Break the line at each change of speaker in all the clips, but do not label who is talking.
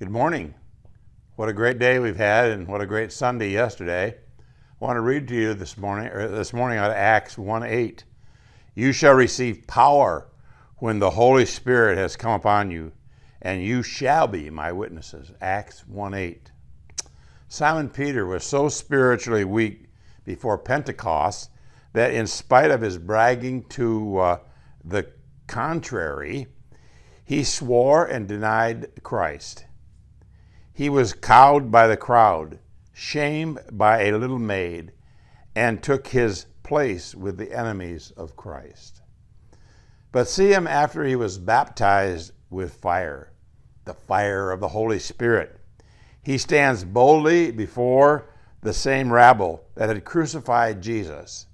Good morning. What a great day we've had and what a great Sunday yesterday. I want to read to you this morning or this morning out of Acts 1:8. You shall receive power when the Holy Spirit has come upon you, and you shall be my witnesses. Acts 1:8. Simon Peter was so spiritually weak before Pentecost that in spite of his bragging to uh, the contrary, he swore and denied Christ. He was cowed by the crowd, shamed by a little maid, and took his place with the enemies of Christ. But see him after he was baptized with fire, the fire of the Holy Spirit. He stands boldly before the same rabble that had crucified Jesus,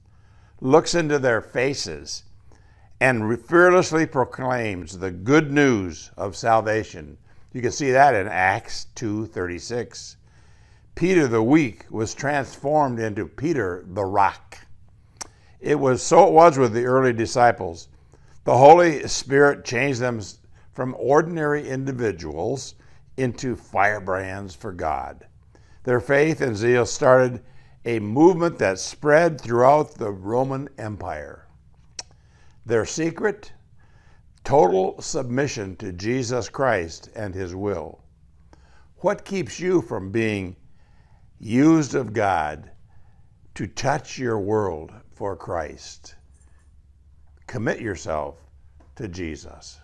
looks into their faces, and fearlessly proclaims the good news of salvation you can see that in Acts 2:36. Peter the weak was transformed into Peter the rock. It was so it was with the early disciples. The Holy Spirit changed them from ordinary individuals into firebrands for God. Their faith and zeal started a movement that spread throughout the Roman Empire. Their secret? Total submission to Jesus Christ and His will. What keeps you from being used of God to touch your world for Christ? Commit yourself to Jesus.